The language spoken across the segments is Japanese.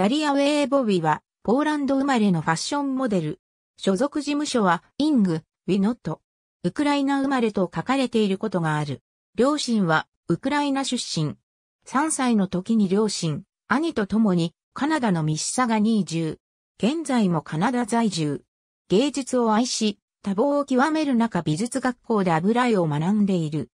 ダリア・ウェーボビは、ポーランド生まれのファッションモデル。所属事務所は、イング、ウィノット。ウクライナ生まれと書かれていることがある。両親は、ウクライナ出身。3歳の時に両親、兄と共に、カナダのミッシサガに移住。現在もカナダ在住。芸術を愛し、多忙を極める中美術学校で油絵を学んでいる。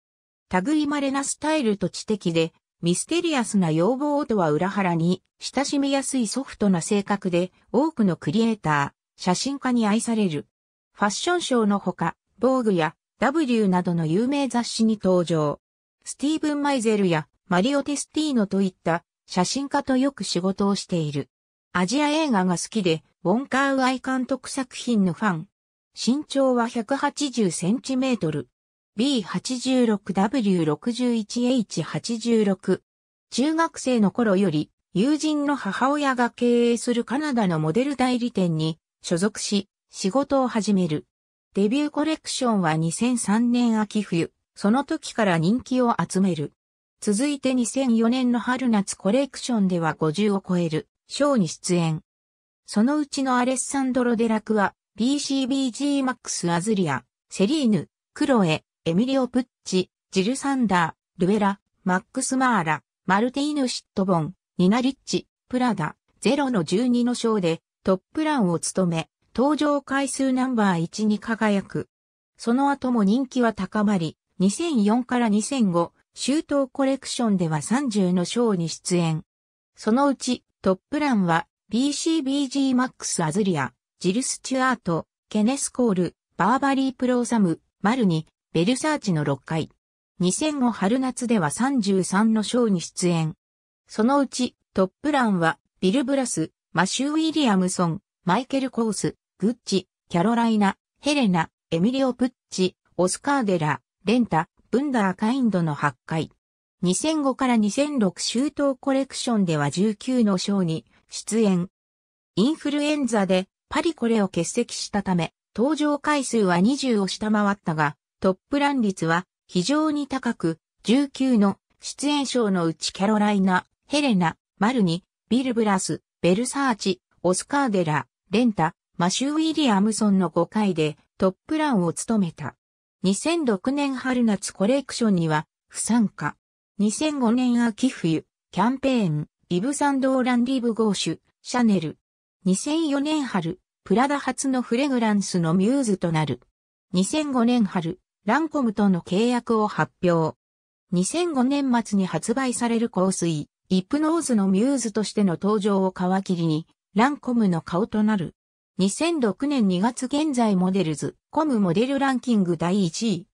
類まれなスタイルと知的でミステリアスな要望とは裏腹に、親しみやすいソフトな性格で、多くのクリエイター、写真家に愛される。ファッションショーのほか、防具や W などの有名雑誌に登場。スティーブン・マイゼルやマリオ・テスティーノといった写真家とよく仕事をしている。アジア映画が好きで、ウォンカーウアイ監督作品のファン。身長は180センチメートル。B86W61H86。中学生の頃より、友人の母親が経営するカナダのモデル代理店に所属し、仕事を始める。デビューコレクションは2003年秋冬、その時から人気を集める。続いて2004年の春夏コレクションでは50を超える、ショーに出演。そのうちのアレッサンドロ・デラクは、BCBG マックス・アズリア、セリーヌ、クロエ、エミリオ・プッチ、ジル・サンダー、ルエラ、マックス・マーラ、マルティーヌ・シットボン、ニナ・リッチ、プラダ、ゼロの12の章でトップランを務め、登場回数ナンバー1に輝く。その後も人気は高まり、2004から2005、周到コレクションでは30の章に出演。そのうち、トップランは、BCBG マックス・アズリア、ジル・スチュアート、ケネス・コール、バーバリー・プローサム、マルニ、ベルサーチの6回。2005春夏では33のショーに出演。そのうち、トップランは、ビル・ブラス、マシュー・ウィリアムソン、マイケル・コース、グッチ、キャロライナ、ヘレナ、エミリオ・プッチ、オスカーデラ、レンタ、ブンダー・カインドの8回。2005から2006周到コレクションでは19のショーに出演。インフルエンザでパリコレを欠席したため、登場回数は20を下回ったが、トップラン率は非常に高く、19の出演賞のうちキャロライナ、ヘレナ、マルニ、ビル・ブラス、ベルサーチ、オスカーデラ、レンタ、マシュー・ウィリアムソンの5回でトップランを務めた。2006年春夏コレクションには不参加。2005年秋冬、キャンペーン、イブ・サンドーラン・リーブ・ゴーシュ、シャネル。2004年春、プラダ初のフレグランスのミューズとなる。2005年春、ランコムとの契約を発表。2005年末に発売される香水、イプノーズのミューズとしての登場を皮切りに、ランコムの顔となる。2006年2月現在モデルズ、コムモデルランキング第1位。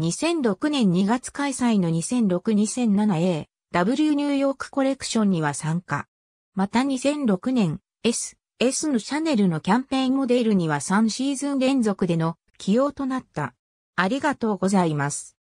2006年2月開催の 2006-2007A、W ニューヨークコレクションには参加。また2006年、S、S のシャネルのキャンペーンモデルには3シーズン連続での起用となった。ありがとうございます。